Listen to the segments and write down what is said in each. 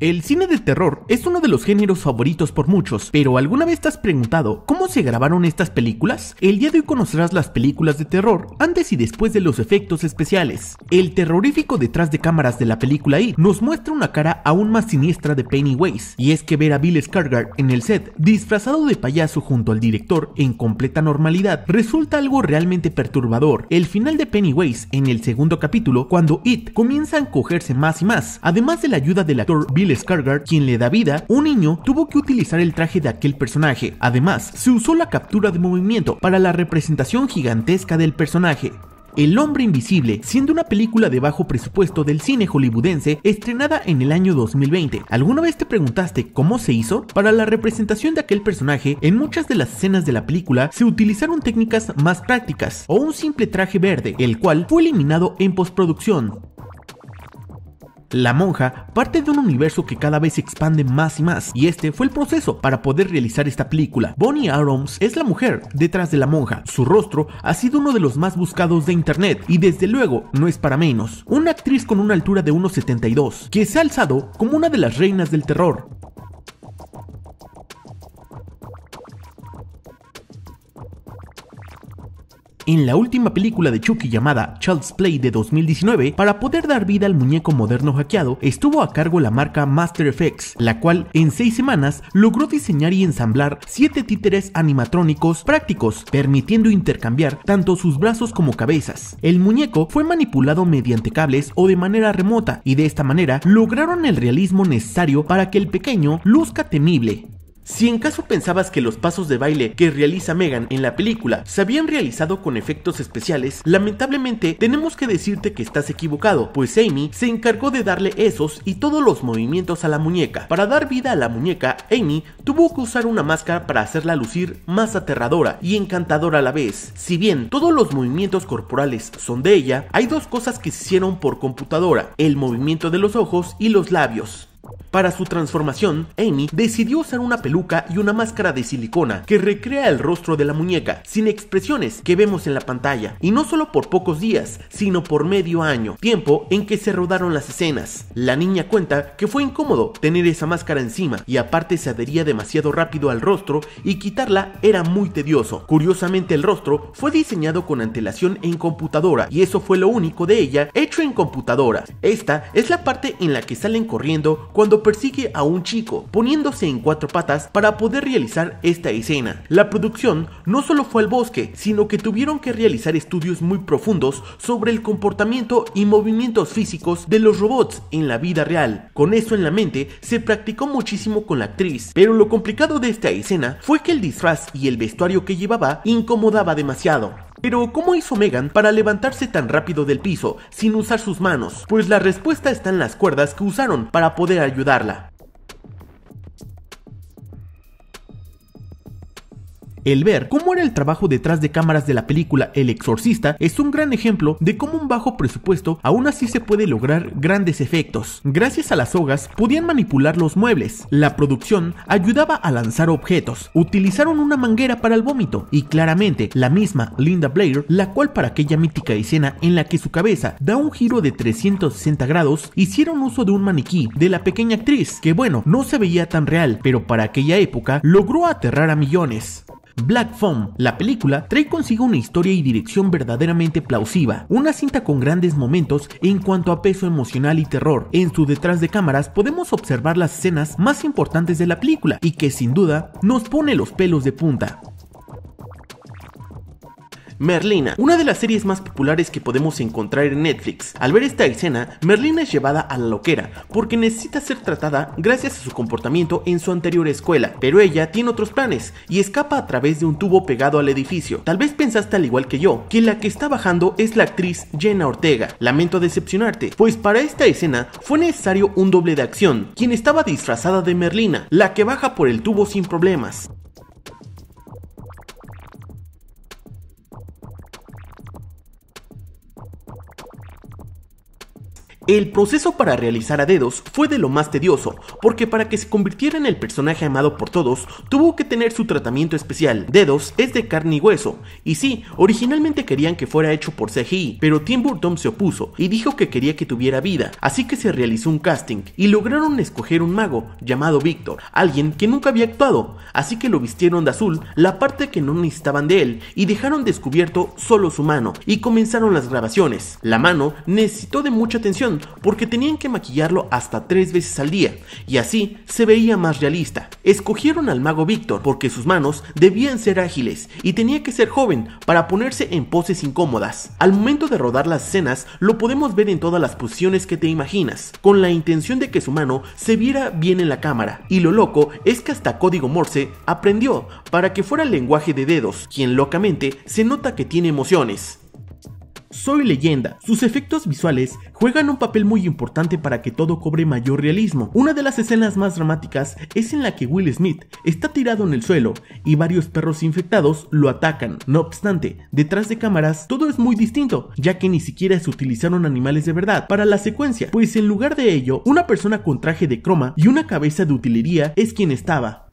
El cine de terror es uno de los géneros favoritos por muchos, pero ¿alguna vez te has preguntado cómo se grabaron estas películas? El día de hoy conocerás las películas de terror antes y después de los efectos especiales. El terrorífico detrás de cámaras de la película It nos muestra una cara aún más siniestra de Pennywise, y es que ver a Bill Skarsgård en el set disfrazado de payaso junto al director en completa normalidad resulta algo realmente perturbador. El final de Pennywise en el segundo capítulo, cuando It comienza a encogerse más y más, además de la ayuda del actor Bill Bill quien le da vida, un niño tuvo que utilizar el traje de aquel personaje. Además, se usó la captura de movimiento para la representación gigantesca del personaje. El hombre invisible, siendo una película de bajo presupuesto del cine hollywoodense estrenada en el año 2020. ¿Alguna vez te preguntaste cómo se hizo? Para la representación de aquel personaje, en muchas de las escenas de la película se utilizaron técnicas más prácticas o un simple traje verde, el cual fue eliminado en postproducción. La monja parte de un universo que cada vez se expande más y más, y este fue el proceso para poder realizar esta película. Bonnie Adams es la mujer detrás de la monja. Su rostro ha sido uno de los más buscados de internet, y desde luego no es para menos. Una actriz con una altura de 1,72, que se ha alzado como una de las reinas del terror. en la última película de Chucky llamada Child's Play de 2019, para poder dar vida al muñeco moderno hackeado, estuvo a cargo la marca Master la cual en seis semanas logró diseñar y ensamblar siete títeres animatrónicos prácticos, permitiendo intercambiar tanto sus brazos como cabezas. El muñeco fue manipulado mediante cables o de manera remota y de esta manera lograron el realismo necesario para que el pequeño luzca temible. Si en caso pensabas que los pasos de baile que realiza Megan en la película se habían realizado con efectos especiales, lamentablemente tenemos que decirte que estás equivocado, pues Amy se encargó de darle esos y todos los movimientos a la muñeca. Para dar vida a la muñeca, Amy tuvo que usar una máscara para hacerla lucir más aterradora y encantadora a la vez. Si bien todos los movimientos corporales son de ella, hay dos cosas que se hicieron por computadora, el movimiento de los ojos y los labios. Para su transformación, Amy decidió usar una peluca y una máscara de silicona que recrea el rostro de la muñeca, sin expresiones que vemos en la pantalla, y no solo por pocos días, sino por medio año, tiempo en que se rodaron las escenas. La niña cuenta que fue incómodo tener esa máscara encima y aparte se adhería demasiado rápido al rostro y quitarla era muy tedioso. Curiosamente el rostro fue diseñado con antelación en computadora y eso fue lo único de ella hecho en computadora. Esta es la parte en la que salen corriendo cuando persigue a un chico, poniéndose en cuatro patas para poder realizar esta escena. La producción no solo fue al bosque, sino que tuvieron que realizar estudios muy profundos sobre el comportamiento y movimientos físicos de los robots en la vida real. Con eso en la mente, se practicó muchísimo con la actriz, pero lo complicado de esta escena fue que el disfraz y el vestuario que llevaba incomodaba demasiado. Pero, ¿cómo hizo Megan para levantarse tan rápido del piso sin usar sus manos? Pues la respuesta está en las cuerdas que usaron para poder ayudarla. El ver cómo era el trabajo detrás de cámaras de la película El Exorcista es un gran ejemplo de cómo un bajo presupuesto aún así se puede lograr grandes efectos. Gracias a las hogas, podían manipular los muebles. La producción ayudaba a lanzar objetos. Utilizaron una manguera para el vómito y claramente la misma Linda Blair, la cual para aquella mítica escena en la que su cabeza da un giro de 360 grados, hicieron uso de un maniquí de la pequeña actriz, que bueno, no se veía tan real, pero para aquella época logró aterrar a millones. Black Foam. la película, trae consigo una historia y dirección verdaderamente plausiva, una cinta con grandes momentos en cuanto a peso emocional y terror. En su detrás de cámaras podemos observar las escenas más importantes de la película y que sin duda nos pone los pelos de punta. Merlina, una de las series más populares que podemos encontrar en Netflix. Al ver esta escena, Merlina es llevada a la loquera porque necesita ser tratada gracias a su comportamiento en su anterior escuela, pero ella tiene otros planes y escapa a través de un tubo pegado al edificio. Tal vez pensaste al igual que yo que la que está bajando es la actriz Jenna Ortega. Lamento decepcionarte, pues para esta escena fue necesario un doble de acción, quien estaba disfrazada de Merlina, la que baja por el tubo sin problemas. El proceso para realizar a dedos fue de lo más tedioso, porque para que se convirtiera en el personaje amado por todos, tuvo que tener su tratamiento especial. Dedos es de carne y hueso, y sí, originalmente querían que fuera hecho por CGI, pero Tim Burton se opuso y dijo que quería que tuviera vida, así que se realizó un casting y lograron escoger un mago llamado Víctor, alguien que nunca había actuado, así que lo vistieron de azul, la parte que no necesitaban de él, y dejaron descubierto solo su mano, y comenzaron las grabaciones. La mano necesitó de mucha atención porque tenían que maquillarlo hasta tres veces al día y así se veía más realista. Escogieron al mago Víctor porque sus manos debían ser ágiles y tenía que ser joven para ponerse en poses incómodas. Al momento de rodar las escenas lo podemos ver en todas las posiciones que te imaginas, con la intención de que su mano se viera bien en la cámara. Y lo loco es que hasta código Morse aprendió para que fuera el lenguaje de dedos, quien locamente se nota que tiene emociones. Soy leyenda. Sus efectos visuales juegan un papel muy importante para que todo cobre mayor realismo. Una de las escenas más dramáticas es en la que Will Smith está tirado en el suelo y varios perros infectados lo atacan. No obstante, detrás de cámaras todo es muy distinto, ya que ni siquiera se utilizaron animales de verdad para la secuencia, pues en lugar de ello, una persona con traje de croma y una cabeza de utilería es quien estaba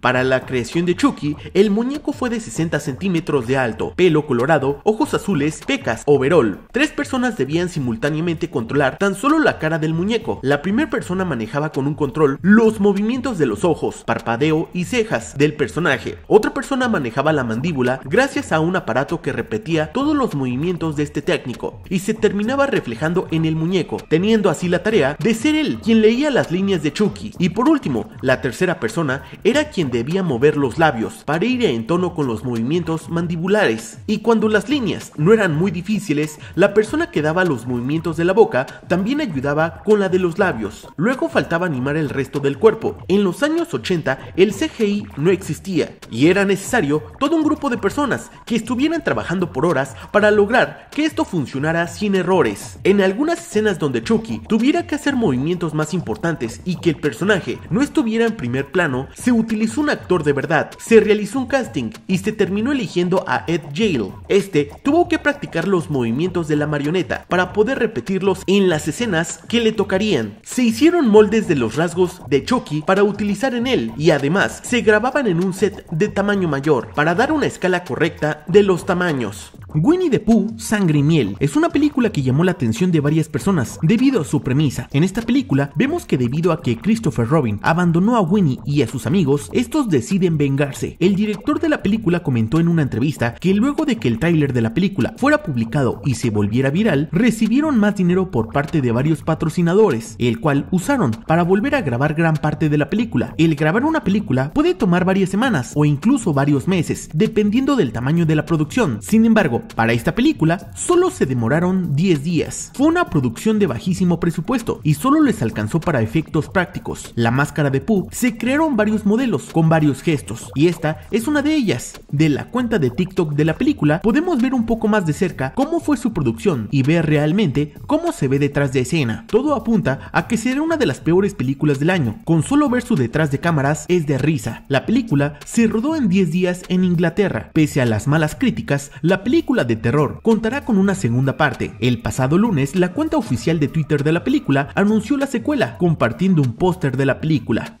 Para la creación de Chucky, el muñeco fue de 60 centímetros de alto, pelo colorado, ojos azules, pecas, overol. Tres personas debían simultáneamente controlar tan solo la cara del muñeco. La primera persona manejaba con un control los movimientos de los ojos, parpadeo y cejas del personaje. Otra persona manejaba la mandíbula gracias a un aparato que repetía todos los movimientos de este técnico y se terminaba reflejando en el muñeco, teniendo así la tarea de ser él quien leía las líneas de Chucky. Y por último, la tercera persona era quien debía mover los labios para ir en tono con los movimientos mandibulares. Y cuando las líneas no eran muy difíciles, la persona que daba los movimientos de la boca también ayudaba con la de los labios. Luego faltaba animar el resto del cuerpo. En los años 80 el CGI no existía y era necesario todo un grupo de personas que estuvieran trabajando por horas para lograr que esto funcionara sin errores. En algunas escenas donde Chucky tuviera que hacer movimientos más importantes y que el personaje no estuviera en primer plano, se utilizó un actor de verdad, se realizó un casting y se terminó eligiendo a Ed Yale. Este tuvo que practicar los movimientos de la marioneta para poder repetirlos en las escenas que le tocarían. Se hicieron moldes de los rasgos de Chucky para utilizar en él y además se grababan en un set de tamaño mayor para dar una escala correcta de los tamaños. Winnie the Pooh, Sangre y Miel es una película que llamó la atención de varias personas debido a su premisa. En esta película vemos que debido a que Christopher Robin abandonó a Winnie y a sus amigos, estos deciden vengarse. El director de la película comentó en una entrevista que luego de que el tráiler de la película fuera publicado y se volviera viral, recibieron más dinero por parte de varios patrocinadores, el cual usaron para volver a grabar gran parte de la película. El grabar una película puede tomar varias semanas o incluso varios meses, dependiendo del tamaño de la producción. Sin embargo, para esta película solo se demoraron 10 días. Fue una producción de bajísimo presupuesto y solo les alcanzó para efectos prácticos. La máscara de Pooh se crearon varios modelos con varios gestos, y esta es una de ellas. De la cuenta de TikTok de la película podemos ver un poco más de cerca cómo fue su producción y ver realmente cómo se ve detrás de escena. Todo apunta a que será una de las peores películas del año, con solo ver su detrás de cámaras es de risa. La película se rodó en 10 días en Inglaterra. Pese a las malas críticas, la película de terror contará con una segunda parte. El pasado lunes, la cuenta oficial de Twitter de la película anunció la secuela, compartiendo un póster de la película.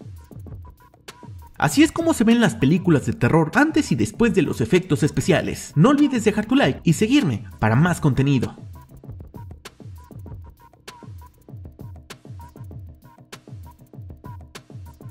Así es como se ven las películas de terror antes y después de los efectos especiales. No olvides dejar tu like y seguirme para más contenido.